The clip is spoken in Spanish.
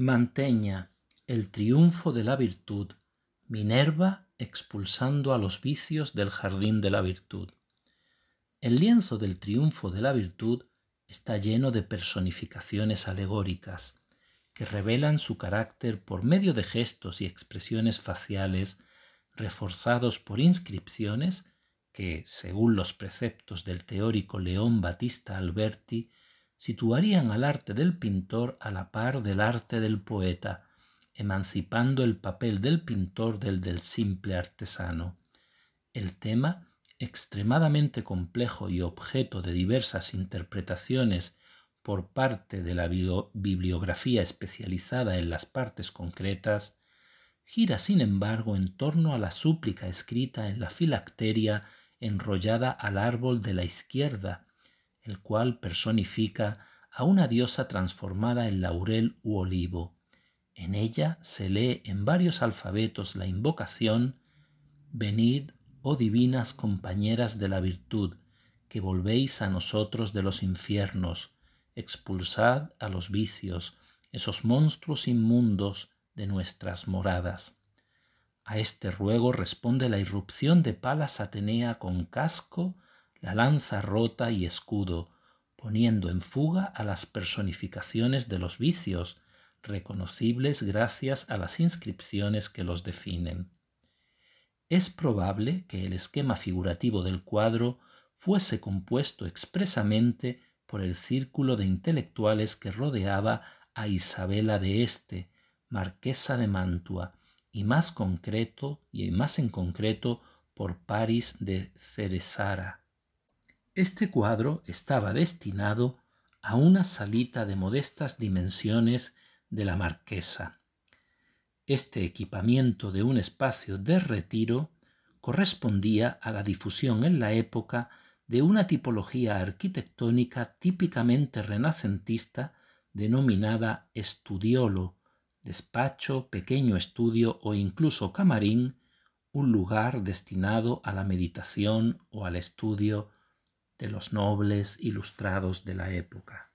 Manteña, el triunfo de la virtud, Minerva expulsando a los vicios del jardín de la virtud. El lienzo del triunfo de la virtud está lleno de personificaciones alegóricas que revelan su carácter por medio de gestos y expresiones faciales reforzados por inscripciones que, según los preceptos del teórico León Batista Alberti, situarían al arte del pintor a la par del arte del poeta, emancipando el papel del pintor del del simple artesano. El tema, extremadamente complejo y objeto de diversas interpretaciones por parte de la bibliografía especializada en las partes concretas, gira sin embargo en torno a la súplica escrita en la filacteria enrollada al árbol de la izquierda, el cual personifica a una diosa transformada en laurel u olivo. En ella se lee en varios alfabetos la invocación Venid, oh divinas compañeras de la virtud, que volvéis a nosotros de los infiernos, expulsad a los vicios, esos monstruos inmundos de nuestras moradas. A este ruego responde la irrupción de Palas Atenea con casco, la lanza rota y escudo, poniendo en fuga a las personificaciones de los vicios, reconocibles gracias a las inscripciones que los definen. Es probable que el esquema figurativo del cuadro fuese compuesto expresamente por el círculo de intelectuales que rodeaba a Isabela de Este, marquesa de Mantua, y más concreto y más en concreto por París de Ceresara. Este cuadro estaba destinado a una salita de modestas dimensiones de la marquesa. Este equipamiento de un espacio de retiro correspondía a la difusión en la época de una tipología arquitectónica típicamente renacentista denominada estudiolo, despacho, pequeño estudio o incluso camarín, un lugar destinado a la meditación o al estudio de los nobles ilustrados de la época.